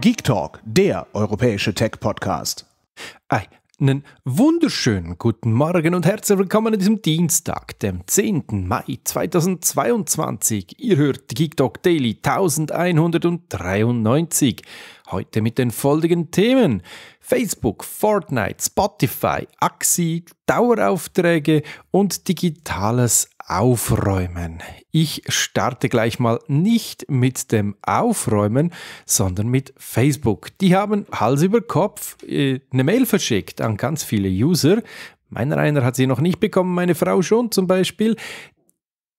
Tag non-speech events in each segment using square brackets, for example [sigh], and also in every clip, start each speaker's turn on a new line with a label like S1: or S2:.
S1: Geek Talk, der europäische Tech-Podcast. Einen wunderschönen guten Morgen und herzlich willkommen an diesem Dienstag, dem 10. Mai 2022. Ihr hört Geek Talk Daily 1193. Heute mit den folgenden Themen: Facebook, Fortnite, Spotify, Axi, Daueraufträge und digitales Aufräumen. Ich starte gleich mal nicht mit dem Aufräumen, sondern mit Facebook. Die haben Hals über Kopf äh, eine Mail verschickt an ganz viele User. Meiner einer hat sie noch nicht bekommen, meine Frau schon zum Beispiel.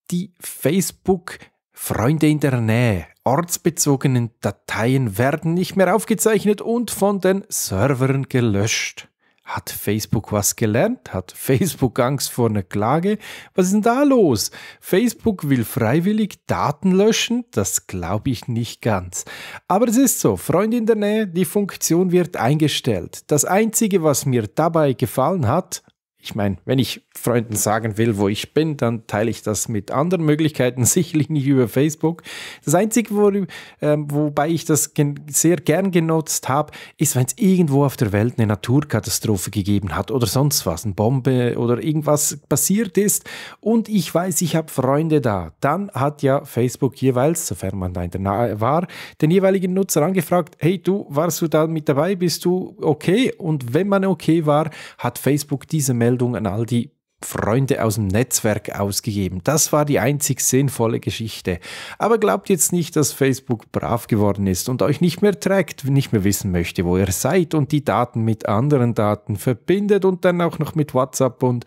S1: Die Facebook Freunde in der Nähe, ortsbezogenen Dateien werden nicht mehr aufgezeichnet und von den Servern gelöscht. Hat Facebook was gelernt? Hat Facebook Angst vor einer Klage? Was ist denn da los? Facebook will freiwillig Daten löschen? Das glaube ich nicht ganz. Aber es ist so, Freunde in der Nähe, die Funktion wird eingestellt. Das Einzige, was mir dabei gefallen hat, ich meine, wenn ich Freunden sagen will, wo ich bin, dann teile ich das mit anderen Möglichkeiten, [laughs] sicherlich nicht über Facebook. Das Einzige, wo, äh, wobei ich das sehr gern genutzt habe, ist, wenn es irgendwo auf der Welt eine Naturkatastrophe gegeben hat oder sonst was, eine Bombe oder irgendwas passiert ist und ich weiß, ich habe Freunde da. Dann hat ja Facebook jeweils, sofern man da in der Nähe war, den jeweiligen Nutzer angefragt, hey du, warst du da mit dabei, bist du okay? Und wenn man okay war, hat Facebook diese Meldung Meldung an all die Freunde aus dem Netzwerk ausgegeben. Das war die einzig sinnvolle Geschichte. Aber glaubt jetzt nicht, dass Facebook brav geworden ist und euch nicht mehr trägt, nicht mehr wissen möchte, wo ihr seid und die Daten mit anderen Daten verbindet und dann auch noch mit WhatsApp und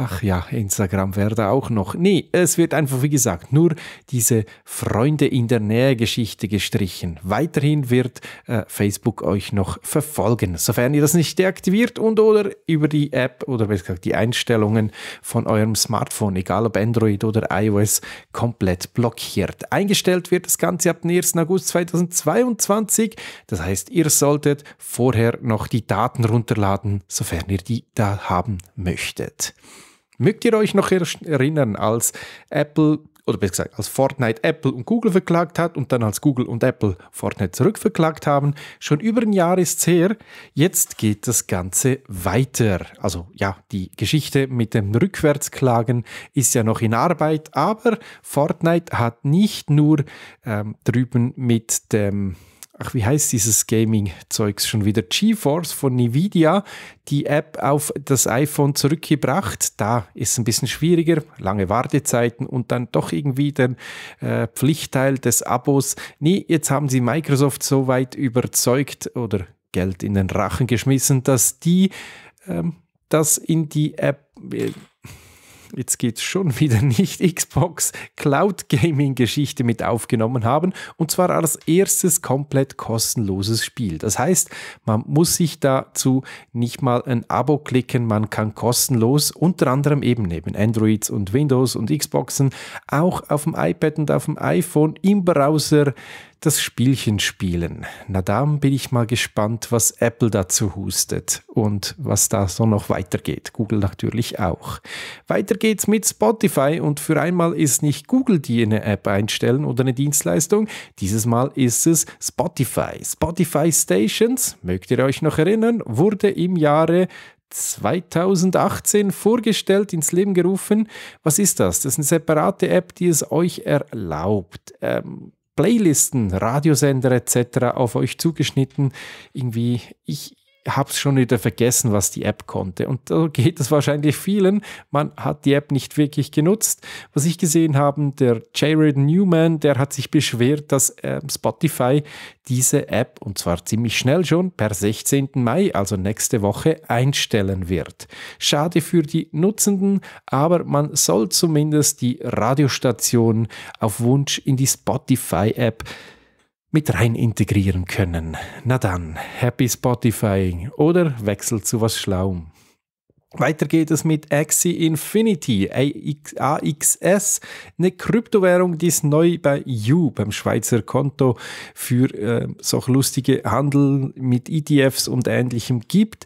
S1: ach ja, Instagram wäre da auch noch. Nee, es wird einfach, wie gesagt, nur diese Freunde in der Nähe Geschichte gestrichen. Weiterhin wird äh, Facebook euch noch verfolgen, sofern ihr das nicht deaktiviert und oder über die App oder besser gesagt die Einstellungen von eurem Smartphone, egal ob Android oder iOS, komplett blockiert. Eingestellt wird das Ganze ab dem 1. August 2022. Das heißt, ihr solltet vorher noch die Daten runterladen, sofern ihr die da haben möchtet. Mögt ihr euch noch erinnern, als Apple oder besser gesagt, als Fortnite Apple und Google verklagt hat und dann als Google und Apple Fortnite zurückverklagt haben. Schon über ein Jahr ist es her. Jetzt geht das Ganze weiter. Also ja, die Geschichte mit dem Rückwärtsklagen ist ja noch in Arbeit, aber Fortnite hat nicht nur ähm, drüben mit dem ach, wie heißt dieses Gaming-Zeugs schon wieder? GeForce von Nvidia, die App auf das iPhone zurückgebracht. Da ist es ein bisschen schwieriger, lange Wartezeiten und dann doch irgendwie der äh, Pflichtteil des Abos. Nee, jetzt haben sie Microsoft so weit überzeugt oder Geld in den Rachen geschmissen, dass die ähm, das in die App. Äh, jetzt geht's schon wieder nicht, Xbox Cloud Gaming Geschichte mit aufgenommen haben. Und zwar als erstes komplett kostenloses Spiel. Das heißt, man muss sich dazu nicht mal ein Abo klicken, man kann kostenlos unter anderem eben neben Androids und Windows und Xboxen auch auf dem iPad und auf dem iPhone im Browser das Spielchen spielen. Na da bin ich mal gespannt, was Apple dazu hustet und was da so noch weitergeht. Google natürlich auch. Weiter geht's mit Spotify und für einmal ist nicht Google, die eine App einstellen oder eine Dienstleistung. Dieses Mal ist es Spotify. Spotify Stations, mögt ihr euch noch erinnern, wurde im Jahre 2018 vorgestellt, ins Leben gerufen. Was ist das? Das ist eine separate App, die es euch erlaubt, ähm, Playlisten, Radiosender etc. auf euch zugeschnitten. Irgendwie, ich, habe es schon wieder vergessen, was die App konnte. Und so geht es wahrscheinlich vielen. Man hat die App nicht wirklich genutzt. Was ich gesehen habe, der Jared Newman, der hat sich beschwert, dass ähm, Spotify diese App, und zwar ziemlich schnell schon, per 16. Mai, also nächste Woche, einstellen wird. Schade für die Nutzenden, aber man soll zumindest die Radiostation auf Wunsch in die Spotify-App mit rein integrieren können. Na dann, happy Spotifying oder wechselt zu was Schlauem. Weiter geht es mit Axie Infinity, AXS, eine Kryptowährung, die es neu bei You, beim Schweizer Konto, für äh, so lustige Handel mit ETFs und Ähnlichem gibt.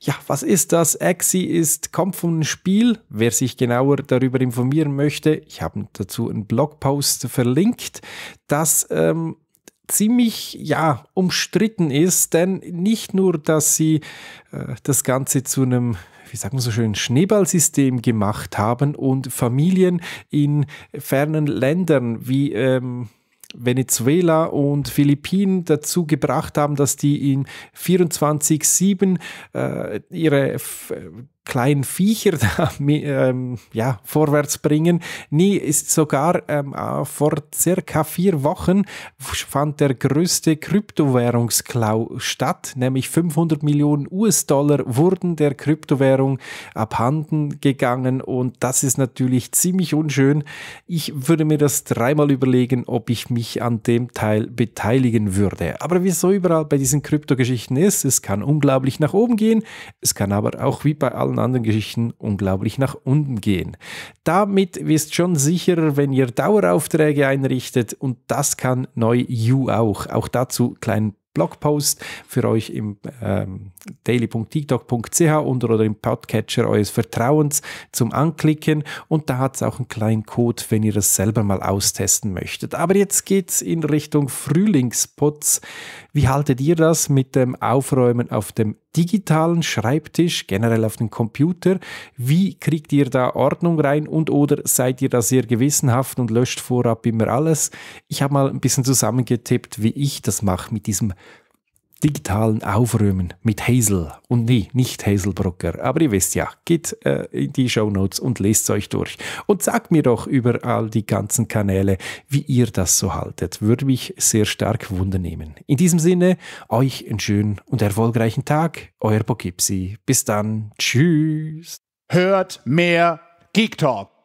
S1: Ja, was ist das? Axie ist, kommt einem Spiel. Wer sich genauer darüber informieren möchte, ich habe dazu einen Blogpost verlinkt. Das ähm, ziemlich ja umstritten ist, denn nicht nur, dass sie äh, das Ganze zu einem wie sagen wir so schön, Schneeballsystem gemacht haben und Familien in fernen Ländern wie ähm, Venezuela und Philippinen dazu gebracht haben, dass die in 24-7 äh, ihre F kleinen Viecher [laughs] da, ähm, ja, vorwärts bringen. Nie ist sogar ähm, äh, vor circa vier Wochen fand der größte Kryptowährungsklau statt, nämlich 500 Millionen US-Dollar wurden der Kryptowährung abhanden gegangen und das ist natürlich ziemlich unschön. Ich würde mir das dreimal überlegen, ob ich mich an dem Teil beteiligen würde. Aber wie es so überall bei diesen Kryptogeschichten ist, es kann unglaublich nach oben gehen, es kann aber auch wie bei allen und anderen Geschichten unglaublich nach unten gehen. Damit wirst schon sicherer, wenn ihr Daueraufträge einrichtet und das kann neu You auch. Auch dazu kleinen Blogpost für euch im ähm, daily.tiktok.ch und oder im Podcatcher eures Vertrauens zum Anklicken. Und da hat es auch einen kleinen Code, wenn ihr das selber mal austesten möchtet. Aber jetzt geht es in Richtung Frühlingspots. Wie haltet ihr das mit dem Aufräumen auf dem digitalen Schreibtisch, generell auf dem Computer. Wie kriegt ihr da Ordnung rein und oder seid ihr da sehr gewissenhaft und löscht vorab immer alles? Ich habe mal ein bisschen zusammengetippt, wie ich das mache mit diesem digitalen Aufräumen mit Hazel und nee, nicht Hazelbrocker. Aber ihr wisst ja, geht äh, in die Show Notes und lest euch durch. Und sagt mir doch über all die ganzen Kanäle, wie ihr das so haltet. Würde mich sehr stark wundern nehmen. In diesem Sinne, euch einen schönen und erfolgreichen Tag. Euer Poughkeepsie. Bis dann. Tschüss. Hört mehr Geek Talk.